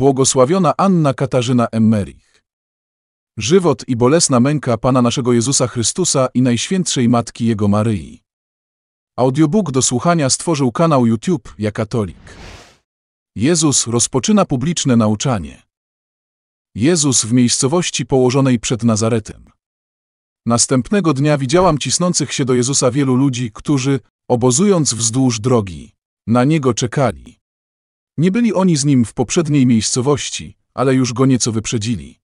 błogosławiona Anna Katarzyna Emmerich. Żywot i bolesna męka Pana naszego Jezusa Chrystusa i Najświętszej Matki Jego Maryi. Audiobook do słuchania stworzył kanał YouTube Katolik. Jezus rozpoczyna publiczne nauczanie. Jezus w miejscowości położonej przed Nazaretem. Następnego dnia widziałam cisnących się do Jezusa wielu ludzi, którzy, obozując wzdłuż drogi, na Niego czekali. Nie byli oni z nim w poprzedniej miejscowości, ale już go nieco wyprzedzili.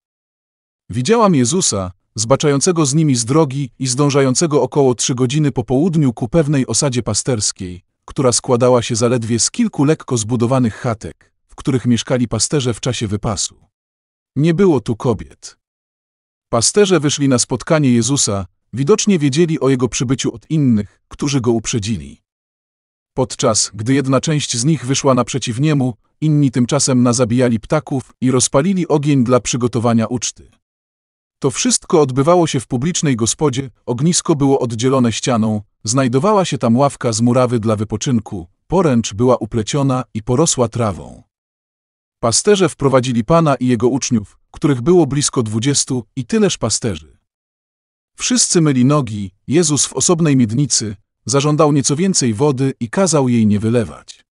Widziałam Jezusa, zbaczającego z nimi z drogi i zdążającego około trzy godziny po południu ku pewnej osadzie pasterskiej, która składała się zaledwie z kilku lekko zbudowanych chatek, w których mieszkali pasterze w czasie wypasu. Nie było tu kobiet. Pasterze wyszli na spotkanie Jezusa, widocznie wiedzieli o jego przybyciu od innych, którzy go uprzedzili. Podczas gdy jedna część z nich wyszła naprzeciw niemu, inni tymczasem nazabijali ptaków i rozpalili ogień dla przygotowania uczty. To wszystko odbywało się w publicznej gospodzie, ognisko było oddzielone ścianą, znajdowała się tam ławka z murawy dla wypoczynku, poręcz była upleciona i porosła trawą. Pasterze wprowadzili Pana i jego uczniów, których było blisko dwudziestu i tyleż pasterzy. Wszyscy myli nogi, Jezus w osobnej miednicy, zażądał nieco więcej wody i kazał jej nie wylewać.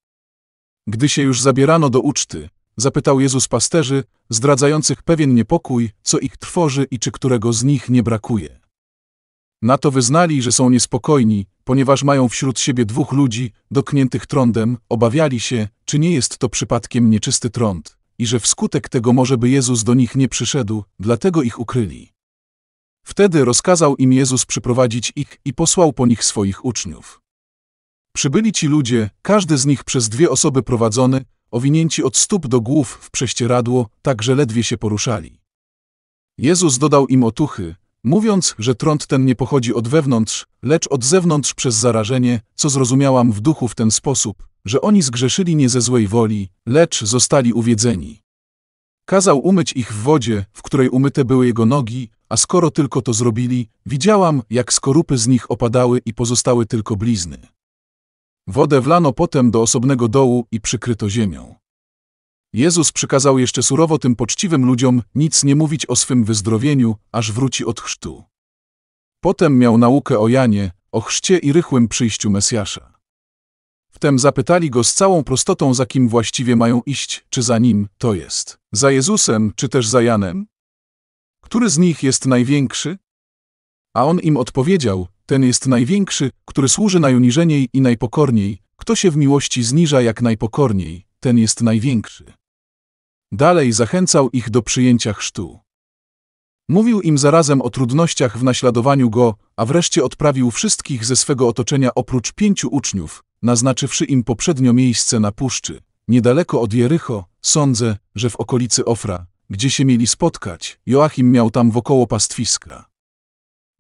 Gdy się już zabierano do uczty, zapytał Jezus pasterzy, zdradzających pewien niepokój, co ich trwoży i czy którego z nich nie brakuje. Na to wyznali, że są niespokojni, ponieważ mają wśród siebie dwóch ludzi, dotkniętych trądem, obawiali się, czy nie jest to przypadkiem nieczysty trąd, i że wskutek tego może by Jezus do nich nie przyszedł, dlatego ich ukryli. Wtedy rozkazał im Jezus przyprowadzić ich i posłał po nich swoich uczniów. Przybyli ci ludzie, każdy z nich przez dwie osoby prowadzony, owinięci od stóp do głów w prześcieradło, tak że ledwie się poruszali. Jezus dodał im otuchy, mówiąc, że trąd ten nie pochodzi od wewnątrz, lecz od zewnątrz przez zarażenie, co zrozumiałam w duchu w ten sposób, że oni zgrzeszyli nie ze złej woli, lecz zostali uwiedzeni. Kazał umyć ich w wodzie, w której umyte były jego nogi, a skoro tylko to zrobili, widziałam, jak skorupy z nich opadały i pozostały tylko blizny. Wodę wlano potem do osobnego dołu i przykryto ziemią. Jezus przykazał jeszcze surowo tym poczciwym ludziom nic nie mówić o swym wyzdrowieniu, aż wróci od chrztu. Potem miał naukę o Janie, o chrzcie i rychłym przyjściu Mesjasza. Wtem zapytali go z całą prostotą, za kim właściwie mają iść, czy za nim, to jest, za Jezusem, czy też za Janem? Który z nich jest największy? A on im odpowiedział, ten jest największy, który służy najuniżeniej i najpokorniej, kto się w miłości zniża jak najpokorniej, ten jest największy. Dalej zachęcał ich do przyjęcia chrztu. Mówił im zarazem o trudnościach w naśladowaniu go, a wreszcie odprawił wszystkich ze swego otoczenia oprócz pięciu uczniów, naznaczywszy im poprzednio miejsce na puszczy, niedaleko od Jericho, sądzę, że w okolicy Ofra, gdzie się mieli spotkać, Joachim miał tam wokoło pastwiska.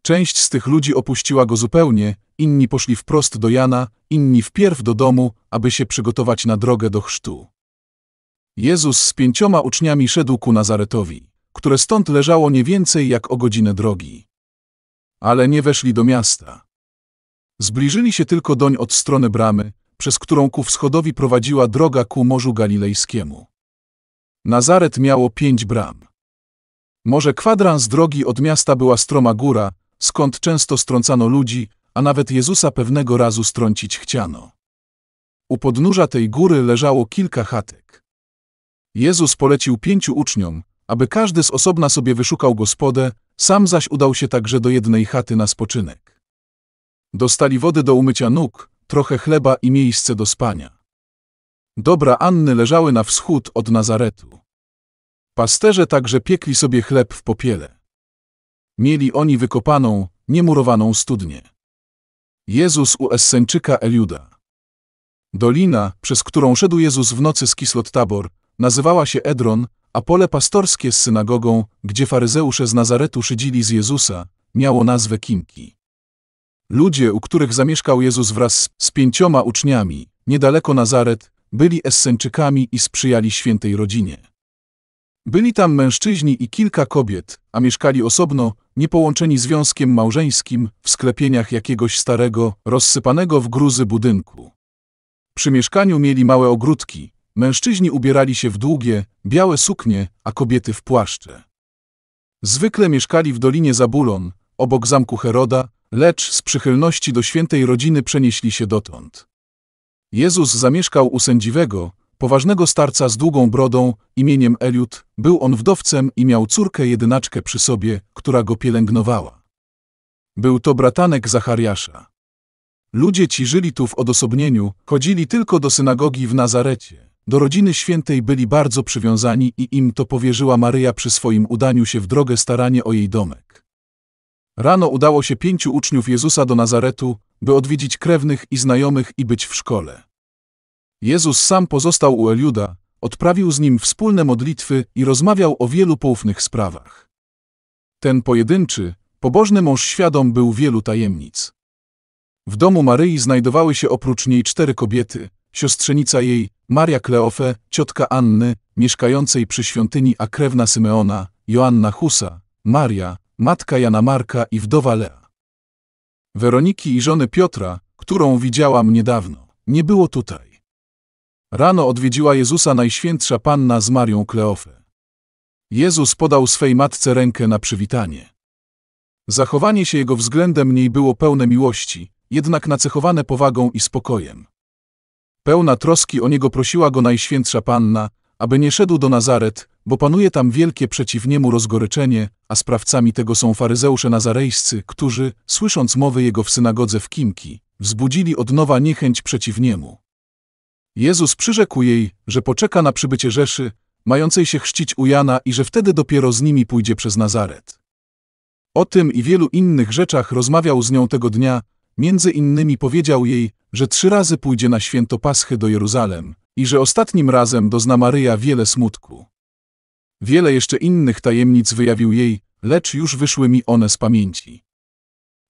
Część z tych ludzi opuściła go zupełnie, inni poszli wprost do Jana, inni wpierw do domu, aby się przygotować na drogę do chrztu. Jezus z pięcioma uczniami szedł ku Nazaretowi, które stąd leżało nie więcej jak o godzinę drogi. Ale nie weszli do miasta. Zbliżyli się tylko doń od strony bramy, przez którą ku wschodowi prowadziła droga ku Morzu Galilejskiemu. Nazaret miało pięć bram. Może kwadrans drogi od miasta była stroma góra, skąd często strącano ludzi, a nawet Jezusa pewnego razu strącić chciano. U podnóża tej góry leżało kilka chatek. Jezus polecił pięciu uczniom, aby każdy z osobna sobie wyszukał gospodę, sam zaś udał się także do jednej chaty na spoczynek. Dostali wody do umycia nóg, trochę chleba i miejsce do spania. Dobra Anny leżały na wschód od Nazaretu. Pasterze także piekli sobie chleb w popiele. Mieli oni wykopaną, niemurowaną studnię. Jezus u Esseńczyka Eliuda. Dolina, przez którą szedł Jezus w nocy z Kislot Tabor, nazywała się Edron, a pole pastorskie z synagogą, gdzie faryzeusze z Nazaretu szydzili z Jezusa, miało nazwę Kimki. Ludzie, u których zamieszkał Jezus wraz z pięcioma uczniami, niedaleko Nazaret, byli Esseńczykami i sprzyjali świętej rodzinie. Byli tam mężczyźni i kilka kobiet, a mieszkali osobno, niepołączeni związkiem małżeńskim, w sklepieniach jakiegoś starego, rozsypanego w gruzy budynku. Przy mieszkaniu mieli małe ogródki, mężczyźni ubierali się w długie, białe suknie, a kobiety w płaszcze. Zwykle mieszkali w Dolinie Zabulon, obok zamku Heroda, lecz z przychylności do świętej rodziny przenieśli się dotąd. Jezus zamieszkał u sędziwego, poważnego starca z długą brodą, imieniem Eliut, był on wdowcem i miał córkę jedynaczkę przy sobie, która go pielęgnowała. Był to bratanek Zachariasza. Ludzie ci żyli tu w odosobnieniu, chodzili tylko do synagogi w Nazarecie. Do rodziny świętej byli bardzo przywiązani i im to powierzyła Maryja przy swoim udaniu się w drogę staranie o jej domek. Rano udało się pięciu uczniów Jezusa do Nazaretu, by odwiedzić krewnych i znajomych i być w szkole. Jezus sam pozostał u Eliuda, odprawił z nim wspólne modlitwy i rozmawiał o wielu poufnych sprawach. Ten pojedynczy, pobożny mąż świadom był wielu tajemnic. W domu Maryi znajdowały się oprócz niej cztery kobiety, siostrzenica jej, Maria Kleofe, ciotka Anny, mieszkającej przy świątyni, a krewna Symeona, Joanna Husa, Maria, matka Jana Marka i wdowa Lea. Weroniki i żony Piotra, którą widziałam niedawno, nie było tutaj. Rano odwiedziła Jezusa Najświętsza Panna z Marią Kleofę. Jezus podał swej matce rękę na przywitanie. Zachowanie się jego względem niej było pełne miłości, jednak nacechowane powagą i spokojem. Pełna troski o niego prosiła go Najświętsza Panna, aby nie szedł do Nazaret, bo panuje tam wielkie przeciw niemu rozgoryczenie, a sprawcami tego są faryzeusze nazarejscy, którzy, słysząc mowy jego w synagodze w Kimki, wzbudzili od nowa niechęć przeciw niemu. Jezus przyrzekł jej, że poczeka na przybycie Rzeszy, mającej się chrzcić u Jana i że wtedy dopiero z nimi pójdzie przez Nazaret. O tym i wielu innych rzeczach rozmawiał z nią tego dnia, między innymi powiedział jej, że trzy razy pójdzie na święto Paschy do Jeruzalem i że ostatnim razem dozna Maryja wiele smutku. Wiele jeszcze innych tajemnic wyjawił jej, lecz już wyszły mi one z pamięci.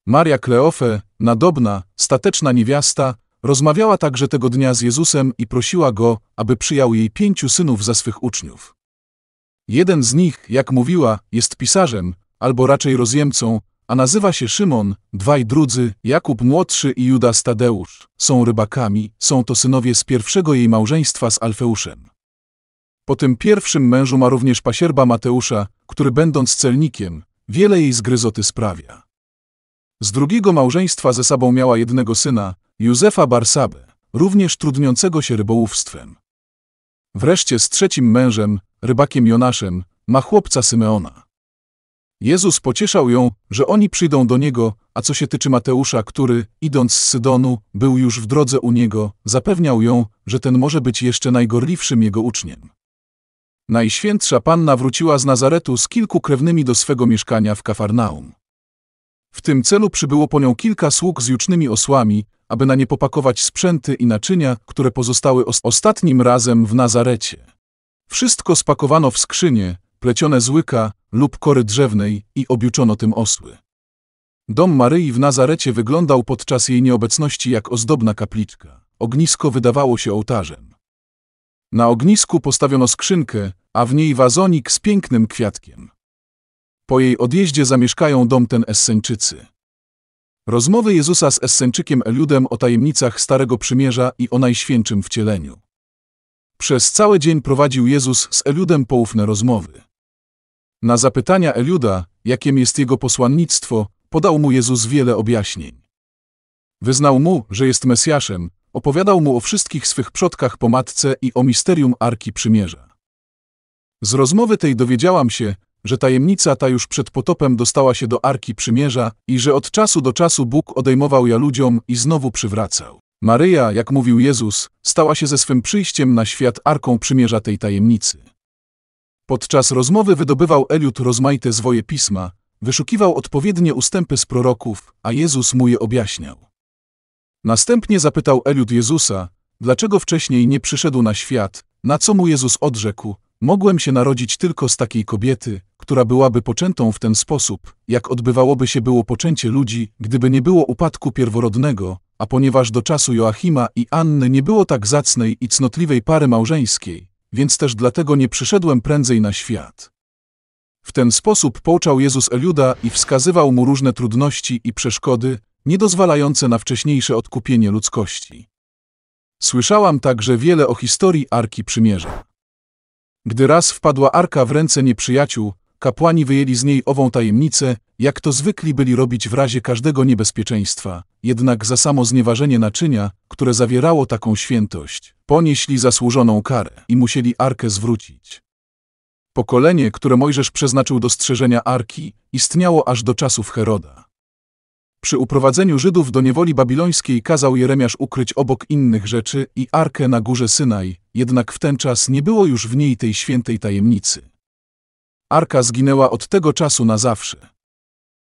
Maria Kleofe, nadobna, stateczna niewiasta, rozmawiała także tego dnia z Jezusem i prosiła go, aby przyjął jej pięciu synów za swych uczniów. Jeden z nich, jak mówiła, jest pisarzem, albo raczej rozjemcą, a nazywa się Szymon, dwaj drudzy, Jakub młodszy i Judas Tadeusz. Są rybakami, są to synowie z pierwszego jej małżeństwa z Alfeuszem. Po tym pierwszym mężu ma również pasierba Mateusza, który będąc celnikiem, wiele jej zgryzoty sprawia. Z drugiego małżeństwa ze sobą miała jednego syna, Józefa Barsabę, również trudniącego się rybołówstwem. Wreszcie z trzecim mężem, rybakiem Jonaszem, ma chłopca Symeona. Jezus pocieszał ją, że oni przyjdą do Niego, a co się tyczy Mateusza, który, idąc z Sydonu, był już w drodze u Niego, zapewniał ją, że ten może być jeszcze najgorliwszym Jego uczniem. Najświętsza Panna wróciła z Nazaretu z kilku krewnymi do swego mieszkania w Kafarnaum. W tym celu przybyło po nią kilka sług z jucznymi osłami, aby na nie popakować sprzęty i naczynia, które pozostały ostatnim razem w Nazarecie. Wszystko spakowano w skrzynie, plecione z łyka lub kory drzewnej i obiuczono tym osły. Dom Maryi w Nazarecie wyglądał podczas jej nieobecności jak ozdobna kapliczka. Ognisko wydawało się ołtarzem. Na ognisku postawiono skrzynkę, a w niej wazonik z pięknym kwiatkiem. Po jej odjeździe zamieszkają dom ten Essenczycy. Rozmowy Jezusa z Essenczykiem Eliudem o tajemnicach Starego Przymierza i o Najświętszym Wcieleniu. Przez cały dzień prowadził Jezus z Eliudem poufne rozmowy. Na zapytania Eliuda, jakim jest jego posłannictwo, podał mu Jezus wiele objaśnień. Wyznał mu, że jest Mesjaszem, opowiadał mu o wszystkich swych przodkach po matce i o misterium Arki Przymierza. Z rozmowy tej dowiedziałam się, że tajemnica ta już przed potopem dostała się do Arki Przymierza i że od czasu do czasu Bóg odejmował ja ludziom i znowu przywracał. Maryja, jak mówił Jezus, stała się ze swym przyjściem na świat Arką Przymierza tej tajemnicy. Podczas rozmowy wydobywał Eliud rozmaite zwoje pisma, wyszukiwał odpowiednie ustępy z proroków, a Jezus mu je objaśniał. Następnie zapytał Eliud Jezusa, dlaczego wcześniej nie przyszedł na świat, na co mu Jezus odrzekł, Mogłem się narodzić tylko z takiej kobiety, która byłaby poczętą w ten sposób, jak odbywałoby się było poczęcie ludzi, gdyby nie było upadku pierworodnego, a ponieważ do czasu Joachima i Anny nie było tak zacnej i cnotliwej pary małżeńskiej, więc też dlatego nie przyszedłem prędzej na świat. W ten sposób pouczał Jezus Eliuda i wskazywał mu różne trudności i przeszkody, niedozwalające na wcześniejsze odkupienie ludzkości. Słyszałam także wiele o historii Arki Przymierza. Gdy raz wpadła arka w ręce nieprzyjaciół, kapłani wyjęli z niej ową tajemnicę, jak to zwykli byli robić w razie każdego niebezpieczeństwa, jednak za samo znieważenie naczynia, które zawierało taką świętość, ponieśli zasłużoną karę i musieli arkę zwrócić. Pokolenie, które Mojżesz przeznaczył do strzeżenia arki, istniało aż do czasów Heroda. Przy uprowadzeniu Żydów do niewoli babilońskiej kazał Jeremiasz ukryć obok innych rzeczy i arkę na górze Synaj, jednak w ten czas nie było już w niej tej świętej tajemnicy. Arka zginęła od tego czasu na zawsze.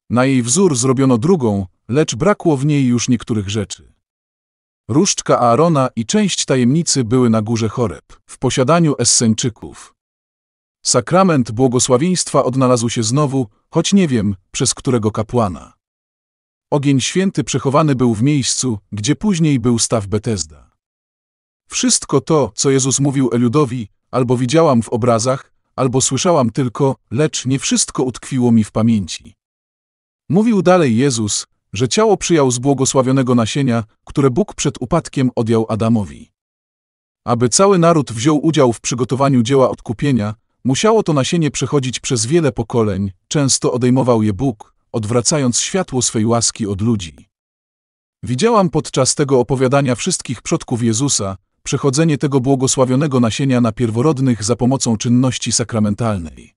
Na jej wzór zrobiono drugą, lecz brakło w niej już niektórych rzeczy. Różdżka Aarona i część tajemnicy były na górze Choreb, w posiadaniu Esseńczyków. Sakrament błogosławieństwa odnalazł się znowu, choć nie wiem, przez którego kapłana. Ogień święty przechowany był w miejscu, gdzie później był staw Betesda. Wszystko to, co Jezus mówił Eliudowi, albo widziałam w obrazach, albo słyszałam tylko, lecz nie wszystko utkwiło mi w pamięci. Mówił dalej Jezus, że ciało przyjął z błogosławionego nasienia, które Bóg przed upadkiem odjął Adamowi. Aby cały naród wziął udział w przygotowaniu dzieła odkupienia, musiało to nasienie przechodzić przez wiele pokoleń, często odejmował je Bóg, odwracając światło swej łaski od ludzi. Widziałam podczas tego opowiadania wszystkich przodków Jezusa, przechodzenie tego błogosławionego nasienia na pierworodnych za pomocą czynności sakramentalnej.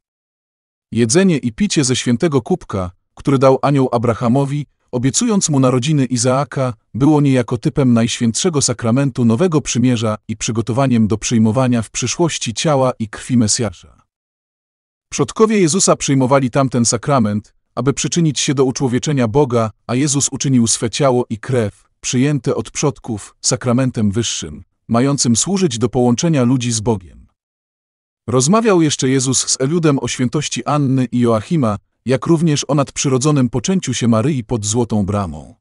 Jedzenie i picie ze świętego kubka, który dał anioł Abrahamowi, obiecując mu narodziny Izaaka, było niejako typem Najświętszego Sakramentu Nowego Przymierza i przygotowaniem do przyjmowania w przyszłości ciała i krwi Mesjasza. Przodkowie Jezusa przyjmowali tamten sakrament, aby przyczynić się do uczłowieczenia Boga, a Jezus uczynił swe ciało i krew, przyjęte od przodków, sakramentem wyższym, mającym służyć do połączenia ludzi z Bogiem. Rozmawiał jeszcze Jezus z Eliudem o świętości Anny i Joachima, jak również o nadprzyrodzonym poczęciu się Maryi pod złotą bramą.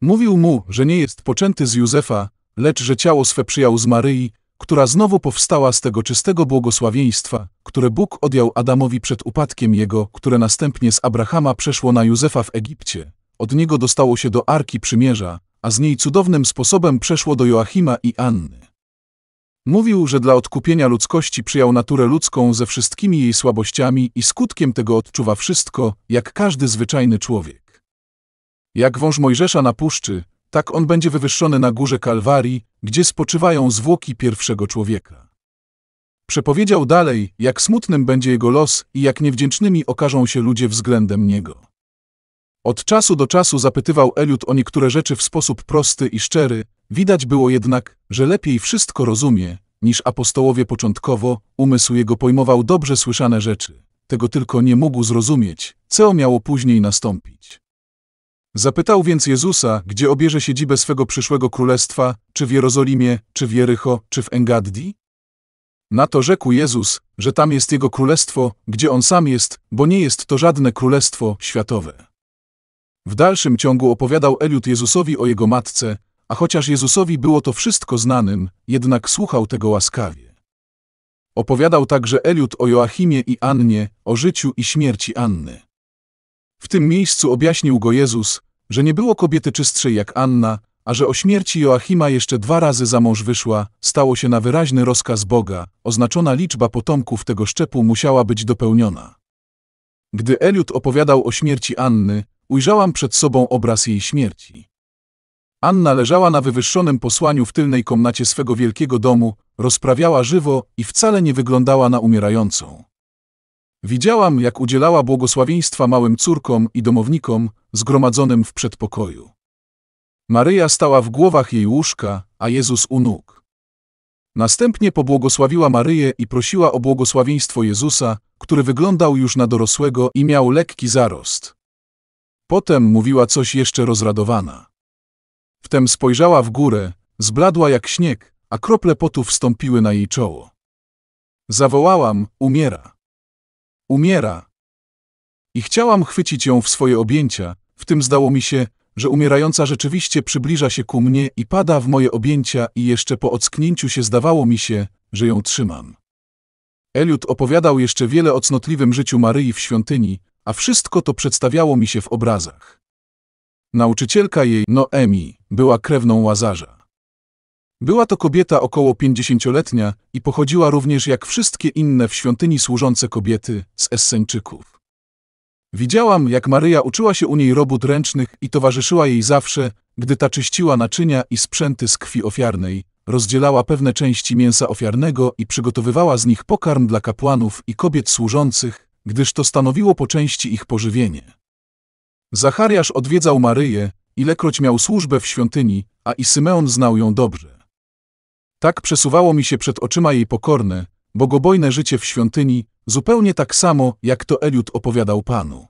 Mówił mu, że nie jest poczęty z Józefa, lecz że ciało swe przyjął z Maryi, która znowu powstała z tego czystego błogosławieństwa, które Bóg odjął Adamowi przed upadkiem jego, które następnie z Abrahama przeszło na Józefa w Egipcie. Od niego dostało się do Arki Przymierza, a z niej cudownym sposobem przeszło do Joachima i Anny. Mówił, że dla odkupienia ludzkości przyjął naturę ludzką ze wszystkimi jej słabościami i skutkiem tego odczuwa wszystko, jak każdy zwyczajny człowiek. Jak wąż Mojżesza na puszczy, tak on będzie wywyższony na górze Kalwarii, gdzie spoczywają zwłoki pierwszego człowieka. Przepowiedział dalej, jak smutnym będzie jego los i jak niewdzięcznymi okażą się ludzie względem niego. Od czasu do czasu zapytywał Eliot o niektóre rzeczy w sposób prosty i szczery, widać było jednak, że lepiej wszystko rozumie, niż apostołowie początkowo, umysł jego pojmował dobrze słyszane rzeczy. Tego tylko nie mógł zrozumieć, co miało później nastąpić. Zapytał więc Jezusa, gdzie obierze siedzibę swego przyszłego królestwa, czy w Jerozolimie, czy w Jericho, czy w Engaddi? Na to rzekł Jezus, że tam jest jego królestwo, gdzie on sam jest, bo nie jest to żadne królestwo światowe. W dalszym ciągu opowiadał Eliud Jezusowi o jego matce, a chociaż Jezusowi było to wszystko znanym, jednak słuchał tego łaskawie. Opowiadał także Eliud o Joachimie i Annie, o życiu i śmierci Anny. W tym miejscu objaśnił go Jezus, że nie było kobiety czystszej jak Anna, a że o śmierci Joachima jeszcze dwa razy za mąż wyszła, stało się na wyraźny rozkaz Boga, oznaczona liczba potomków tego szczepu musiała być dopełniona. Gdy Eliud opowiadał o śmierci Anny, ujrzałam przed sobą obraz jej śmierci. Anna leżała na wywyższonym posłaniu w tylnej komnacie swego wielkiego domu, rozprawiała żywo i wcale nie wyglądała na umierającą. Widziałam, jak udzielała błogosławieństwa małym córkom i domownikom zgromadzonym w przedpokoju. Maryja stała w głowach jej łóżka, a Jezus u nóg. Następnie pobłogosławiła Maryję i prosiła o błogosławieństwo Jezusa, który wyglądał już na dorosłego i miał lekki zarost. Potem mówiła coś jeszcze rozradowana. Wtem spojrzała w górę, zbladła jak śnieg, a krople potu wstąpiły na jej czoło. Zawołałam, umiera. Umiera. I chciałam chwycić ją w swoje objęcia, w tym zdało mi się, że umierająca rzeczywiście przybliża się ku mnie i pada w moje objęcia i jeszcze po ocknięciu się zdawało mi się, że ją trzymam. Eliot opowiadał jeszcze wiele o cnotliwym życiu Maryi w świątyni, a wszystko to przedstawiało mi się w obrazach. Nauczycielka jej, Noemi, była krewną Łazarza. Była to kobieta około pięćdziesięcioletnia i pochodziła również jak wszystkie inne w świątyni służące kobiety z Esseńczyków. Widziałam, jak Maryja uczyła się u niej robót ręcznych i towarzyszyła jej zawsze, gdy ta czyściła naczynia i sprzęty z krwi ofiarnej, rozdzielała pewne części mięsa ofiarnego i przygotowywała z nich pokarm dla kapłanów i kobiet służących, gdyż to stanowiło po części ich pożywienie. Zachariasz odwiedzał Maryję, ilekroć miał służbę w świątyni, a i Symeon znał ją dobrze. Tak przesuwało mi się przed oczyma jej pokorne, bogobojne życie w świątyni, zupełnie tak samo, jak to Eliud opowiadał Panu.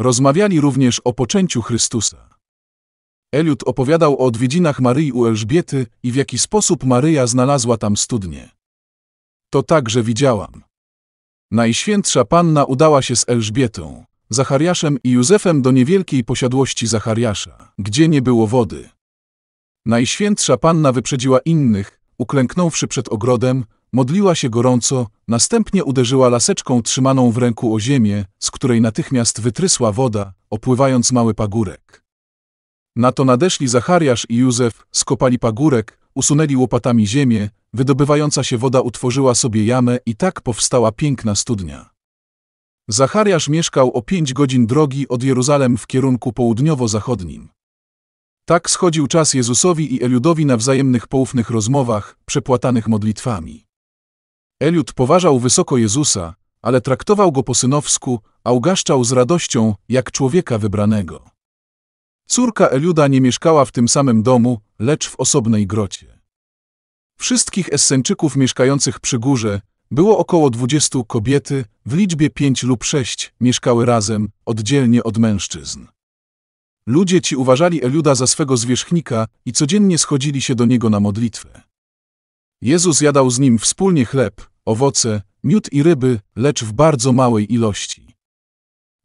Rozmawiali również o poczęciu Chrystusa. Eliud opowiadał o odwiedzinach Maryi u Elżbiety i w jaki sposób Maryja znalazła tam studnie. To także widziałam. Najświętsza Panna udała się z Elżbietą, Zachariaszem i Józefem do niewielkiej posiadłości Zachariasza, gdzie nie było wody. Najświętsza Panna wyprzedziła innych, uklęknąwszy przed ogrodem, modliła się gorąco, następnie uderzyła laseczką trzymaną w ręku o ziemię, z której natychmiast wytrysła woda, opływając mały pagórek. Na to nadeszli Zachariasz i Józef, skopali pagórek, usunęli łopatami ziemię, wydobywająca się woda utworzyła sobie jamę i tak powstała piękna studnia. Zachariasz mieszkał o pięć godzin drogi od Jeruzalem w kierunku południowo-zachodnim. Tak schodził czas Jezusowi i Eliudowi na wzajemnych poufnych rozmowach, przepłatanych modlitwami. Eliud poważał wysoko Jezusa, ale traktował go po synowsku, a ugaszczał z radością, jak człowieka wybranego. Córka Eliuda nie mieszkała w tym samym domu, lecz w osobnej grocie. Wszystkich essenczyków mieszkających przy górze było około dwudziestu kobiety, w liczbie pięć lub sześć mieszkały razem, oddzielnie od mężczyzn. Ludzie ci uważali Eliuda za swego zwierzchnika i codziennie schodzili się do niego na modlitwę. Jezus jadał z nim wspólnie chleb, owoce, miód i ryby, lecz w bardzo małej ilości.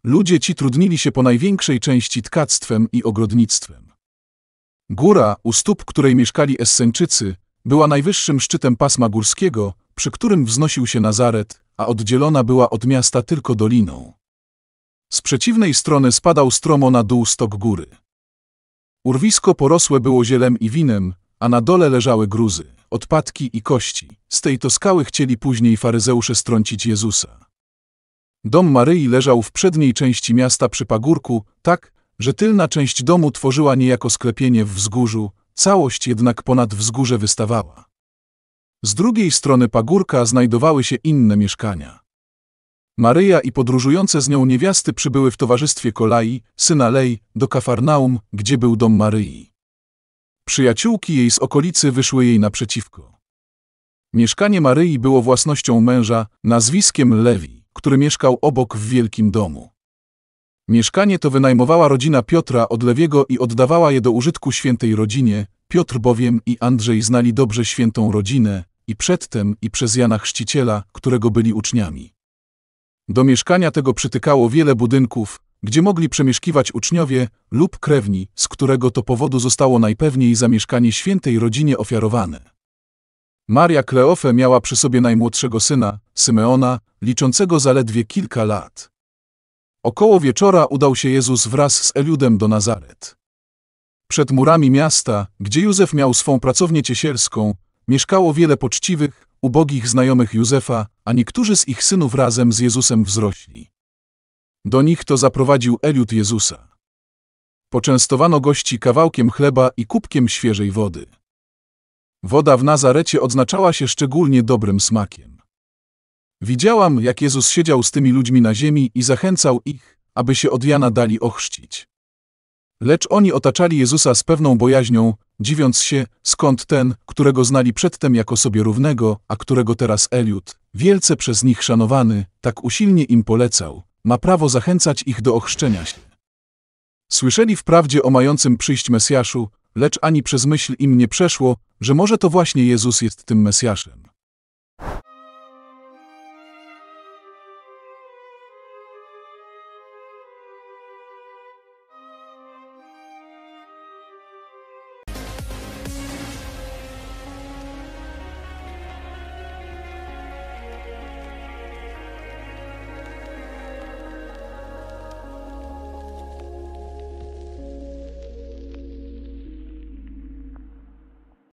Ludzie ci trudnili się po największej części tkactwem i ogrodnictwem. Góra, u stóp której mieszkali Esseńczycy, była najwyższym szczytem pasma górskiego, przy którym wznosił się Nazaret, a oddzielona była od miasta tylko doliną. Z przeciwnej strony spadał stromo na dół stok góry. Urwisko porosłe było zielem i winem, a na dole leżały gruzy, odpadki i kości. Z tej to skały chcieli później faryzeusze strącić Jezusa. Dom Maryi leżał w przedniej części miasta przy pagórku, tak, że tylna część domu tworzyła niejako sklepienie w wzgórzu, całość jednak ponad wzgórze wystawała. Z drugiej strony pagórka znajdowały się inne mieszkania. Maryja i podróżujące z nią niewiasty przybyły w towarzystwie Kolai, syna Lej, do Kafarnaum, gdzie był dom Maryi. Przyjaciółki jej z okolicy wyszły jej naprzeciwko. Mieszkanie Maryi było własnością męża, nazwiskiem Lewi który mieszkał obok w wielkim domu. Mieszkanie to wynajmowała rodzina Piotra od Lewiego i oddawała je do użytku świętej rodzinie, Piotr bowiem i Andrzej znali dobrze świętą rodzinę, i przedtem i przez Jana Chrzciciela, którego byli uczniami. Do mieszkania tego przytykało wiele budynków, gdzie mogli przemieszkiwać uczniowie lub krewni, z którego to powodu zostało najpewniej zamieszkanie świętej rodzinie ofiarowane. Maria Kleofe miała przy sobie najmłodszego syna, Symeona, liczącego zaledwie kilka lat. Około wieczora udał się Jezus wraz z Eliudem do Nazaret. Przed murami miasta, gdzie Józef miał swą pracownię ciesielską, mieszkało wiele poczciwych, ubogich znajomych Józefa, a niektórzy z ich synów razem z Jezusem wzrośli. Do nich to zaprowadził Eliud Jezusa. Poczęstowano gości kawałkiem chleba i kubkiem świeżej wody. Woda w Nazarecie odznaczała się szczególnie dobrym smakiem. Widziałam, jak Jezus siedział z tymi ludźmi na ziemi i zachęcał ich, aby się od Jana dali ochrzcić. Lecz oni otaczali Jezusa z pewną bojaźnią, dziwiąc się, skąd ten, którego znali przedtem jako sobie równego, a którego teraz Eliud, wielce przez nich szanowany, tak usilnie im polecał, ma prawo zachęcać ich do ochrzczenia się. Słyszeli wprawdzie o mającym przyjść Mesjaszu, lecz ani przez myśl im nie przeszło, że może to właśnie Jezus jest tym Mesjaszem.